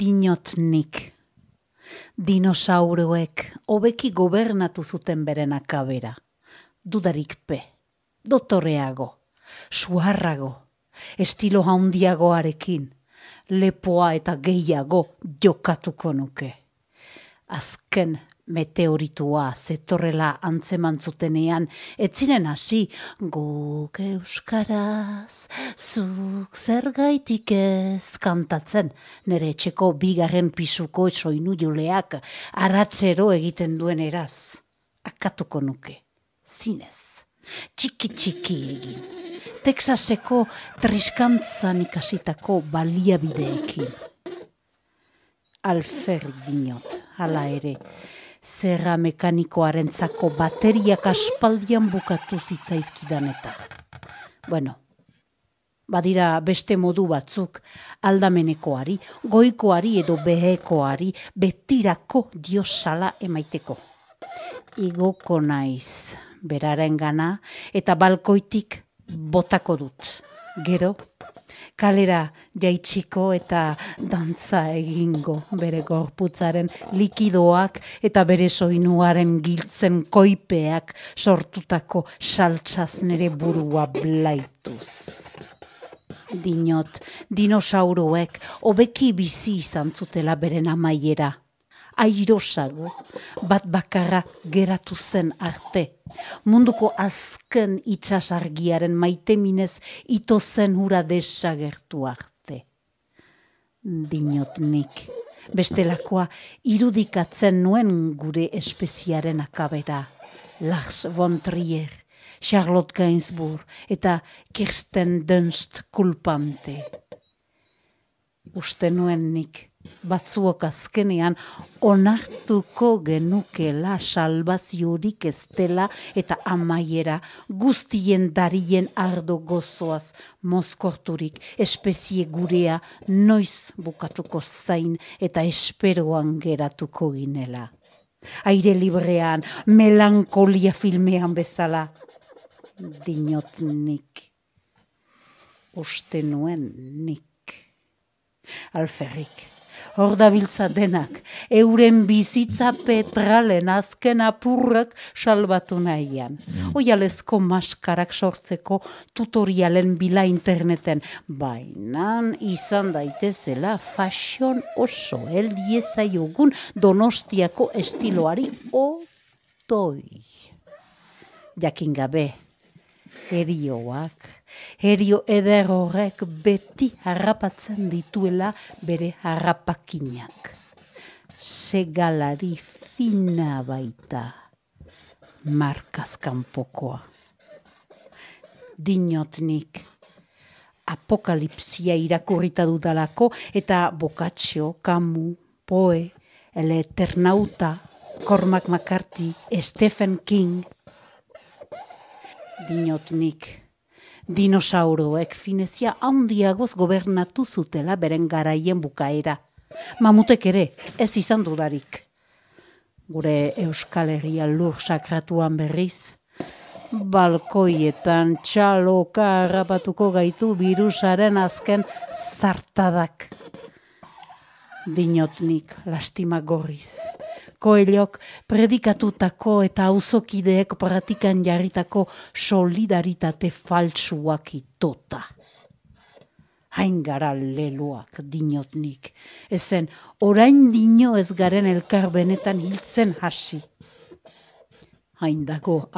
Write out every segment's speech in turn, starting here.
dinotnik. Dinosauroek hobeki gobernatu zuten beren akabera. Dudarik pe, dotoreago, suharrago, estilo handiagoarekin, lepoa eta gehiago jokatuko nuke. Azken meteoritua zetorrela antzeman zutenean, etziren hasi, guk euskaraz, zuk zer ez kantatzen, nere etxeko bigarren pisuko soinu juleak aratzero egiten duen eraz. Akatuko nuke, zinez, txiki-txiki egin, Texaseko triskantzan ikasitako baliabideekin. Alfer dinot, hala ere, zerra mekanikoaren zako bateriak aspaldian bukatu zitzaizkidan eta. Bueno, badira beste modu batzuk aldamenekoari, goikoari edo behekoari betirako diosala emaiteko. Igoko naiz beraren eta balkoitik botako dut. Gero, kalera jaitsiko eta dantza egingo bere gorputzaren likidoak eta bere soinuaren giltzen koipeak sortutako saltsaz nere burua blaituz. Dinot, dinosauroek, obeki bizi izan zutela beren amaiera airosago, bat bakarra geratu zen arte. Munduko azken itxasargiaren maiteminez ito zen hura desagertu arte. Dinot bestelakoa irudikatzen nuen gure espeziaren akabera. Lars von Trier, Charlotte Gainsbourg eta Kirsten Dunst kulpante. Uste nuen nik, batzuok azkenean onartuko genukela salbaziorik ez dela eta amaiera guztien darien ardo gozoaz mozkorturik espezie gurea noiz bukatuko zain eta esperoan geratuko ginela. Aire librean, melankolia filmean bezala, dinot nik, uste nik, alferrik hor biltza denak, euren bizitza petralen azken apurrak salbatu nahian. Mm. Oialezko maskarak sortzeko tutorialen bila interneten, baina izan daitezela fashion oso eldieza jogun donostiako estiloari otoi. Jakin gabe, herioak. Herio eder horrek beti harrapatzen dituela bere harrapakinak. Segalari fina baita markazkanpokoa. pokoa. Dinotnik apokalipsia irakurrita dudalako eta bokatxo, kamu, poe, ele eternauta, Cormac McCarthy, Stephen King, Dinotnik, dinosauroek finezia handiagoz gobernatu zutela beren garaien bukaera. Mamutek ere, ez izan dudarik. Gure Euskal Herria lur sakratuan berriz, balkoietan txaloka harrapatuko gaitu birusaren azken zartadak. Dinotnik, lastima gorriz koelok predikatutako eta auzokideek praktikan jarritako solidaritate faltsuak itota. Hain gara leluak dinotnik, ezen orain dino ez garen elkar benetan hiltzen hasi hain dago,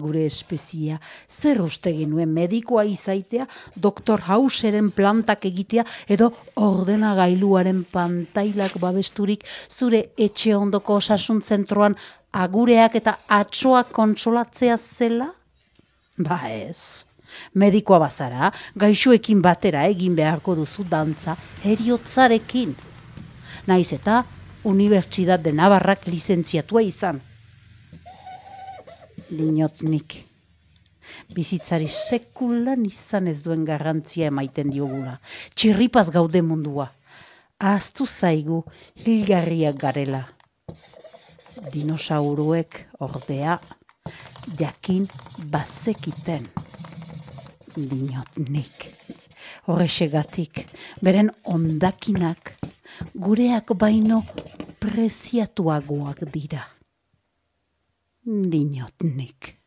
gure espezia. Zer uste genuen medikoa izaitea, doktor hauseren plantak egitea, edo ordenagailuaren gailuaren pantailak babesturik, zure etxe ondoko osasun zentroan agureak eta atsoa kontsolatzea zela? Ba ez. Medikoa bazara, gaixuekin batera egin beharko duzu dantza, eriotzarekin. Naiz eta, Unibertsidad de Navarrak lizentziatua izan dinotnik. Bizitzari sekulan izan ez duen garrantzia emaiten diogula. Txirripaz gaude mundua. Aztu zaigu hilgarria garela. Dinosauruek ordea jakin bazekiten. Dinotnik. Horre beren ondakinak gureak baino preziatuagoak dira. Linjotnik. Hm,